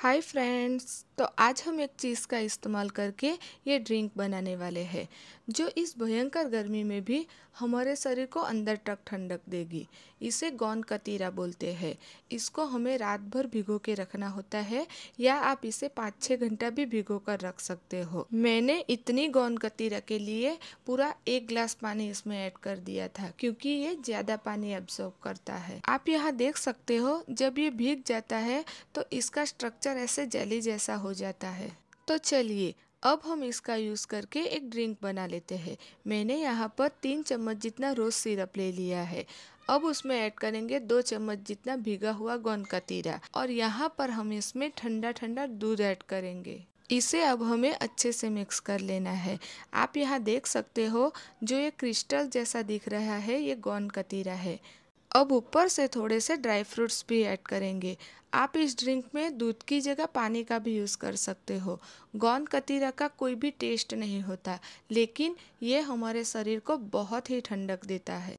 Hi friends. तो आज हम एक चीज़ का इस्तेमाल करके ये ड्रिंक बनाने वाले हैं जो इस भयंकर गर्मी में भी हमारे शरीर को अंदर तक ठंडक देगी इसे गौन कतीरा बोलते हैं इसको हमें रात भर भिगो के रखना होता है या आप इसे पाँच छः घंटा भी भिगो कर रख सकते हो मैंने इतनी गौन कतीरा के लिए पूरा एक ग्लास पानी इसमें ऐड कर दिया था क्योंकि ये ज़्यादा पानी एब्जॉर्ब करता है आप यहाँ देख सकते हो जब ये भीग जाता है तो इसका स्ट्रक्चर ऐसे जली जैसा हो हो जाता है तो चलिए अब हम इसका यूज़ करके एक ड्रिंक बना लेते हैं मैंने यहाँ पर तीन चम्मच जितना रोज़ सिरप ले लिया है अब उसमें ऐड करेंगे दो चम्मच जितना भीगा हुआ गोंद का तीरा और यहाँ पर हम इसमें ठंडा ठंडा दूध ऐड करेंगे इसे अब हमें अच्छे से मिक्स कर लेना है आप यहाँ देख सकते हो जो ये क्रिस्टल जैसा दिख रहा है ये गोंद तीरा है अब ऊपर से थोड़े से ड्राई फ्रूट्स भी ऐड करेंगे आप इस ड्रिंक में दूध की जगह पानी का भी यूज़ कर सकते हो गोंद कतीरा का कोई भी टेस्ट नहीं होता लेकिन ये हमारे शरीर को बहुत ही ठंडक देता है